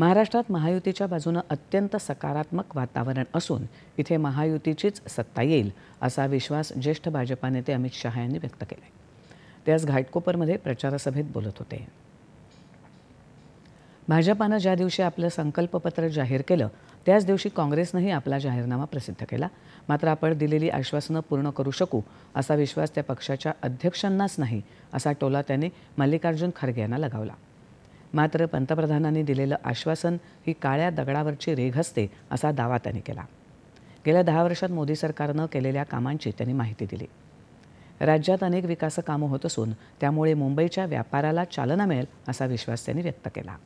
महाराष्ट्रात महायुतीच्या बाजूनं अत्यंत सकारात्मक वातावरण असून इथे महायुतीचीच सत्ता येईल असा विश्वास ज्येष्ठ भाजपा नेते अमित शहा यांनी व्यक्त केला ते आज घाटकोपरमध्ये प्रचारसभेत बोलत होते भाजपानं ज्या दिवशी आपलं संकल्पपत्र जाहीर केलं त्याच दिवशी काँग्रेसनंही आपला जाहीरनामा प्रसिद्ध केला मात्र आपण दिलेली आश्वासनं पूर्ण करू शकू असा विश्वास त्या पक्षाच्या अध्यक्षांनाच नाही असा टोला त्यांनी मल्लिकार्जुन खरगे यांना लगावला मात्र पंतप्रधानांनी दिलेलं आश्वासन ही काळ्या दगडावरची रेघ असते असा दावा त्यांनी केला गेल्या दहा वर्षात मोदी सरकारनं केलेल्या कामांची त्यांनी माहिती दिली राज्यात अनेक विकास होत असून त्यामुळे मुंबईच्या व्यापाराला चालना मिळेल असा विश्वास त्यांनी व्यक्त केला